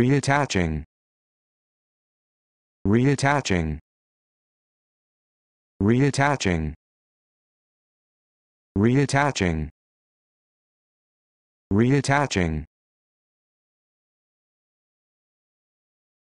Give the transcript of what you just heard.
reattaching reattaching reattaching reattaching reattaching